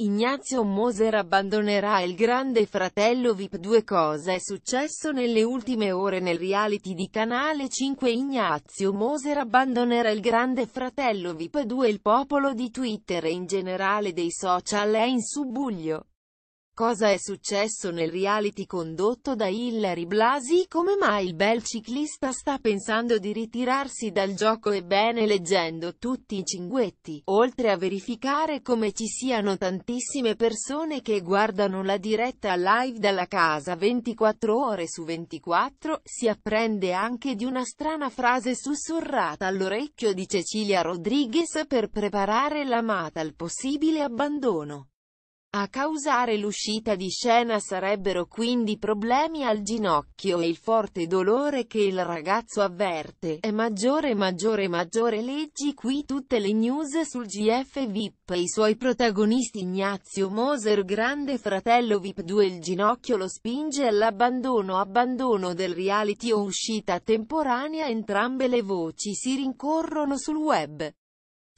Ignazio Moser abbandonerà il grande fratello VIP 2 Cosa è successo nelle ultime ore nel reality di Canale 5 Ignazio Moser abbandonerà il grande fratello VIP 2 Il popolo di Twitter e in generale dei social è in subbuglio cosa è successo nel reality condotto da Hillary Blasi, come mai il bel ciclista sta pensando di ritirarsi dal gioco ebbene leggendo tutti i cinguetti, oltre a verificare come ci siano tantissime persone che guardano la diretta live dalla casa 24 ore su 24, si apprende anche di una strana frase sussurrata all'orecchio di Cecilia Rodriguez per preparare l'amata al possibile abbandono. A causare l'uscita di scena sarebbero quindi problemi al ginocchio e il forte dolore che il ragazzo avverte. È maggiore maggiore maggiore leggi qui tutte le news sul GF VIP e i suoi protagonisti Ignazio Moser grande fratello VIP 2 il ginocchio lo spinge all'abbandono abbandono del reality o uscita temporanea entrambe le voci si rincorrono sul web.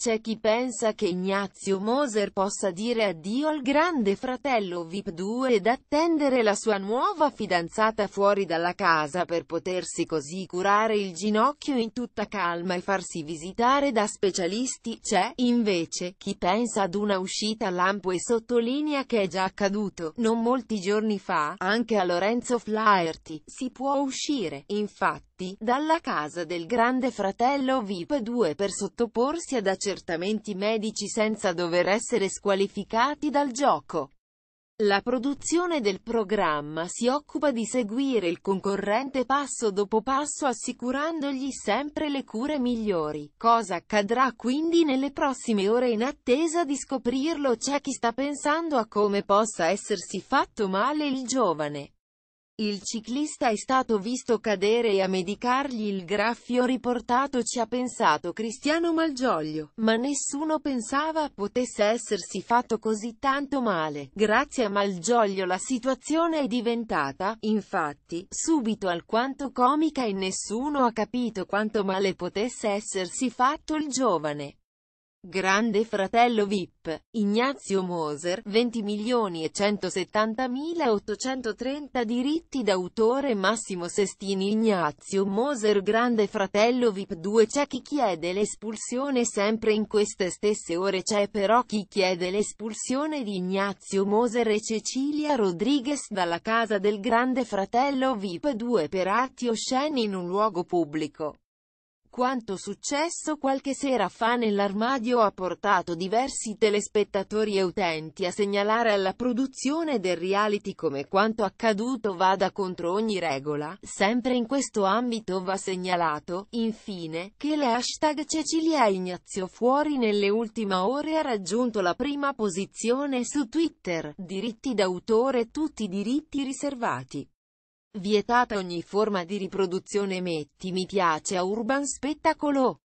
C'è chi pensa che Ignazio Moser possa dire addio al grande fratello VIP 2 ed attendere la sua nuova fidanzata fuori dalla casa per potersi così curare il ginocchio in tutta calma e farsi visitare da specialisti. C'è, invece, chi pensa ad una uscita lampo e sottolinea che è già accaduto, non molti giorni fa, anche a Lorenzo Flaherty, si può uscire, infatti, dalla casa del grande fratello VIP 2 per sottoporsi ad accertamento accertamenti medici senza dover essere squalificati dal gioco. La produzione del programma si occupa di seguire il concorrente passo dopo passo assicurandogli sempre le cure migliori. Cosa accadrà quindi nelle prossime ore in attesa di scoprirlo c'è chi sta pensando a come possa essersi fatto male il giovane. Il ciclista è stato visto cadere e a medicargli il graffio riportato ci ha pensato Cristiano Malgioglio, ma nessuno pensava potesse essersi fatto così tanto male. Grazie a Malgioglio la situazione è diventata, infatti, subito alquanto comica e nessuno ha capito quanto male potesse essersi fatto il giovane. Grande fratello VIP, Ignazio Moser, 20.170.830 diritti d'autore Massimo Sestini Ignazio Moser Grande fratello VIP 2 c'è chi chiede l'espulsione sempre in queste stesse ore c'è però chi chiede l'espulsione di Ignazio Moser e Cecilia Rodriguez dalla casa del Grande fratello VIP 2 per atti osceni in un luogo pubblico. Quanto successo qualche sera fa nell'armadio ha portato diversi telespettatori e utenti a segnalare alla produzione del reality come quanto accaduto vada contro ogni regola. Sempre in questo ambito va segnalato, infine, che le hashtag Cecilia Ignazio Fuori nelle ultime ore ha raggiunto la prima posizione su Twitter, diritti d'autore tutti diritti riservati. Vietata ogni forma di riproduzione metti mi piace a Urban Spettacolo.